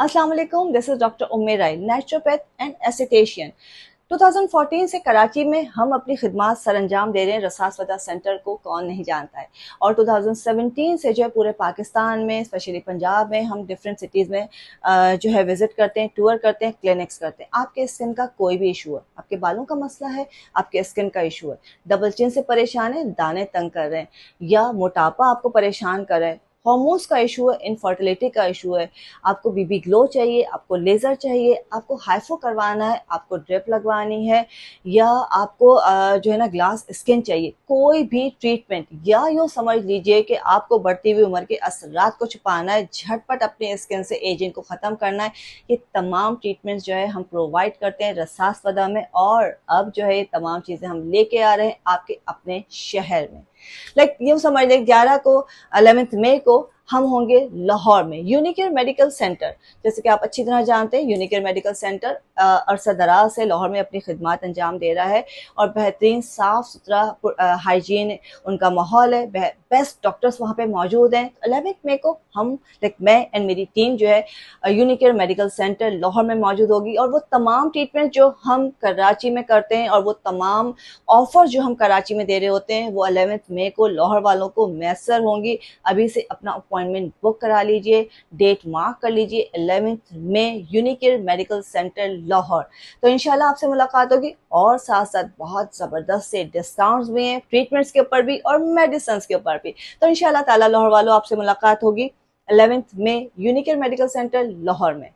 अस्सलाम this is doctor Rai naturopath and aesthetician 2014 से कराची में हम अपनी खिदमत सर अंजाम दे रहे हैं रसास सेंटर को कौन नहीं जानता है और 2017 से जो है पूरे पाकिस्तान में स्पेशली पंजाब में हम डिफरेंट सिटीज़ में जो है विज़िट करते हैं टूर करते हैं क्लिनिक्स करते हैं आपके स्किन का कोई भी इशू है आपके बालों का मसला है आपके स्किन का इशू है डबल चिन से परेशान है दाने तंग कर रहे हैं या मोटापा आपको परेशान कर रहे हैं हॉर्मोन्स का इशू है इनफर्टिलिटी का इशू है आपको बीबी ग्लो चाहिए आपको लेज़र चाहिए आपको हाइफो करवाना है आपको ड्रिप लगवानी है या आपको जो है ना ग्लास स्किन चाहिए कोई भी ट्रीटमेंट या यूँ समझ लीजिए कि आपको बढ़ती हुई उम्र के असरात को छुपाना है झटपट अपने स्किन से एजिंग को ख़त्म करना है ये तमाम ट्रीटमेंट जो है हम प्रोवाइड करते हैं रसास्पदा में और अब जो है तमाम चीज़ें हम लेके आ रहे हैं आपके अपने शहर में लाइक यूँ समझ लें ग्यारह को अलेवेंथ मई को हम होंगे लाहौर में यूनिकेयर मेडिकल सेंटर जैसे कि आप अच्छी तरह जानते हैं यूनिकेयर मेडिकल सेंटर अरसा दराज से लाहौर में अपनी खदमात अंजाम दे रहा है और बेहतरीन साफ़ सुथरा हाइजीन उनका माहौल है बेस्ट डॉक्टर्स वहाँ पे मौजूद हैं अलेवेंथ मे को हम लाइक मैं एंड मेरी टीम जो है यूनिकेयर मेडिकल सेंटर लाहौर में मौजूद होगी और वो तमाम ट्रीटमेंट जो हम कराची में करते हैं और वो तमाम ऑफर जो हम कराची में दे रहे होते हैं वो अलेवेंथ मे को लाहौर वालों को मैसर होंगी अभी से अपना अपॉइंटमेंट बुक करा लीजिए डेट मार्क कर लीजिए eleventh May Unicare medical centre Lahore तो इनशाला आपसे मुलाकात होगी और साथ साथ बहुत ज़बरदस्त से डिस्काउंट्स भी हैं ट्रीटमेंट्स के ऊपर भी और मेडिसन के ऊपर भी तो इनशाला ताला लाहौर वालों आपसे मुलाकात होगी अलेवेंथ में यूनिकेयर मेडिकल सेंटर लाहौर में